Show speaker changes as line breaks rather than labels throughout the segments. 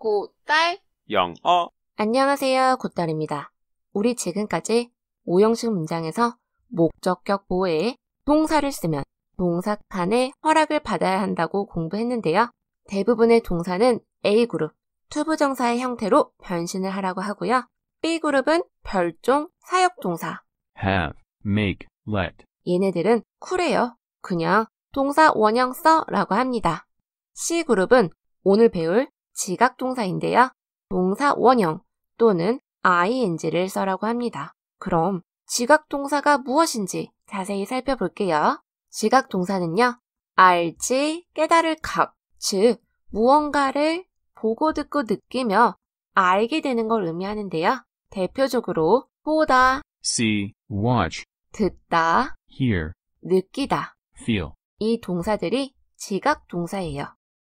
고딸 영어 안녕하세요 고딸입니다. 우리 지금까지 오형식 문장에서 목적격 보호에 동사를 쓰면 동사칸의 허락을 받아야 한다고 공부했는데요. 대부분의 동사는 A그룹, 투부정사의 형태로 변신을 하라고 하고요. B그룹은 별종, 사역동사 have, make, let 얘네들은 쿨해요. 그냥 동사 원형 써라고 합니다. C그룹은 오늘 배울 지각동사인데요. 동사 원형 또는 ing를 써라고 합니다. 그럼 지각동사가 무엇인지 자세히 살펴볼게요. 지각동사는요. 알지, 깨달을 값, 즉 무언가를 보고 듣고 느끼며 알게 되는 걸 의미하는데요. 대표적으로 보다, see, watch, 듣다, hear, 느끼다, feel 이 동사들이 지각 동사예요.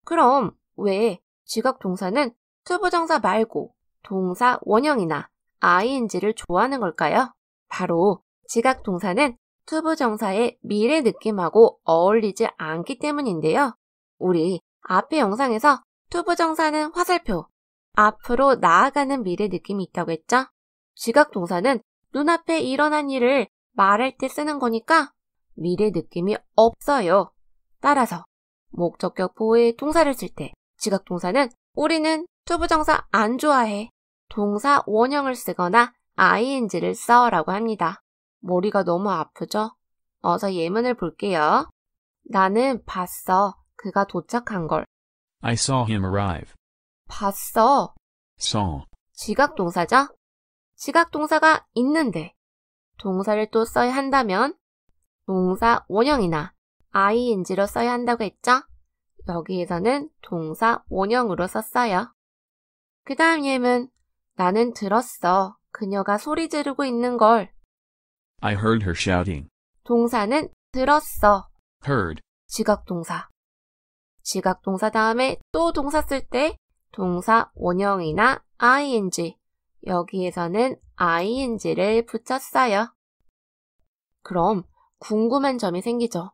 그럼 왜 지각 동사는 투부정사 말고 동사 원형이나 ing를 좋아하는 걸까요? 바로 지각 동사는 투부정사의 미래 느낌하고 어울리지 않기 때문인데요. 우리 앞의 영상에서 투부정사는 화살표, 앞으로 나아가는 미래 느낌이 있다고 했죠? 지각 동사는 눈앞에 일어난 일을 말할 때 쓰는 거니까 미래 느낌이 없어요. 따라서 목적격 보호의 동사를 쓸때 지각동사는 우리는 투부정사 안 좋아해. 동사 원형을 쓰거나 ing를 써 라고 합니다. 머리가 너무 아프죠? 어서 예문을 볼게요. 나는 봤어. 그가 도착한 걸. I saw him arrive. 봤어. saw. 지각동사죠? 지각동사가 있는데 동사를 또 써야 한다면 동사 원형이나 ing로 써야 한다고 했죠? 여기에서는 동사 원형으로 썼어요. 그 다음 예문 나는 들었어. 그녀가 소리 지르고 있는 걸. I heard her shouting. 동사는 들었어. heard. 지각동사. 지각동사 다음에 또 동사 쓸 때 동사 원형이나 ing. 여기에서는 ing를 붙였어요. 그럼 궁금한 점이 생기죠.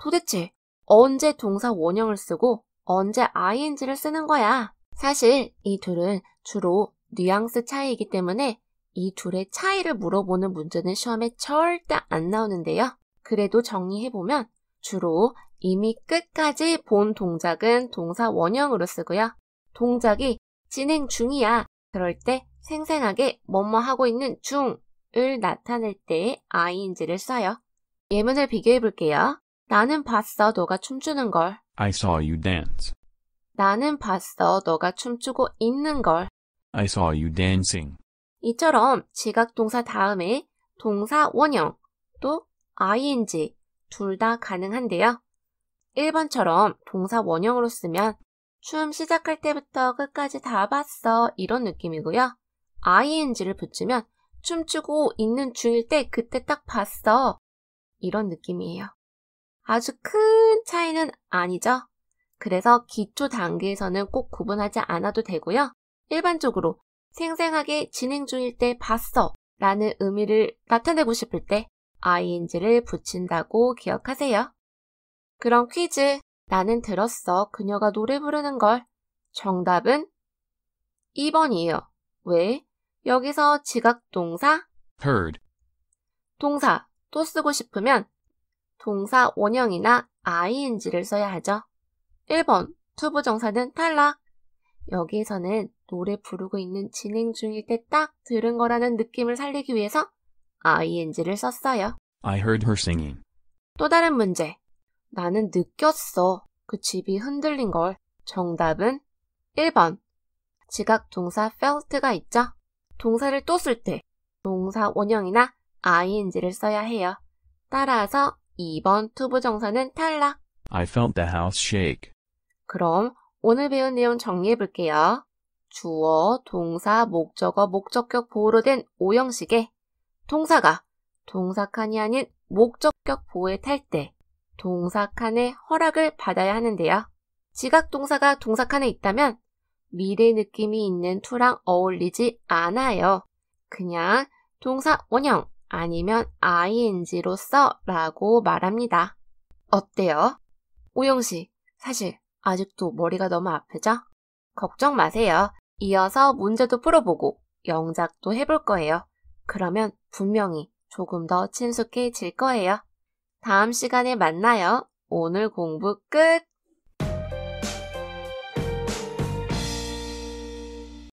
도대체 언제 동사 원형을 쓰고 언제 ing를 쓰는 거야. 사실 이 둘은 주로 뉘앙스 차이이기 때문에 이 둘의 차이를 물어보는 문제는 시험에 절대 안 나오는데요. 그래도 정리해보면 주로 이미 끝까지 본 동작은 동사 원형으로 쓰고요. 동작이 진행 중이야. 그럴 때 생생하게 뭐뭐 하고 있는 중을 나타낼 때 ing를 써요. 예문을 비교해 볼게요. 나는 봤어 너가 춤추는 걸. I saw you dance. 나는 봤어 너가 춤추고 있는 걸. I saw you dancing. 이처럼 지각 동사 다음에 동사 원형 또 ing 둘 다 가능한데요. 1번처럼 동사 원형으로 쓰면 춤 시작할 때부터 끝까지 다 봤어 이런 느낌이고요. ing를 붙이면 춤추고 있는 중일 때 그때 딱 봤어 이런 느낌이에요. 아주 큰 차이는 아니죠? 그래서 기초 단계에서는 꼭 구분하지 않아도 되고요. 일반적으로 생생하게 진행 중일 때 봤어 라는 의미를 나타내고 싶을 때 ing를 붙인다고 기억하세요. 그럼 퀴즈 나는 들었어 그녀가 노래 부르는 걸 정답은 2번이에요. 왜? 여기서 지각 동사 heard 동사 또 쓰고 싶으면 동사 원형이나 ing를 써야 하죠. 1번 투부정사는 탈락. 여기에서는 노래 부르고 있는 진행 중일 때 딱 들은 거라는 느낌을 살리기 위해서 ing를 썼어요. I heard her singing. 또 다른 문제. 나는 느꼈어. 그 집이 흔들린 걸. 정답은 1번. 지각 동사 felt가 있죠. 동사를 또 쓸 때 동사 원형이나 ing를 써야 해요. 따라서 2번 투부정사는 탈락. I felt the house shake. 그럼 오늘 배운 내용 정리해 볼게요. 주어, 동사, 목적어, 목적격 보호로 된 5형식에 동사가 동사칸이 아닌 목적격 보호에 탈 때 동사칸의 허락을 받아야 하는데요. 지각 동사가 동사칸에 있다면 미래 느낌이 있는 투랑 어울리지 않아요. 그냥 동사 원형, 아니면 ing로 써 라고 말합니다. 어때요? 우영씨, 사실 아직도 머리가 너무 아프죠? 걱정 마세요. 이어서 문제도 풀어보고 영작도 해볼 거예요. 그러면 분명히 조금 더 친숙해질 거예요. 다음 시간에 만나요. 오늘 공부 끝!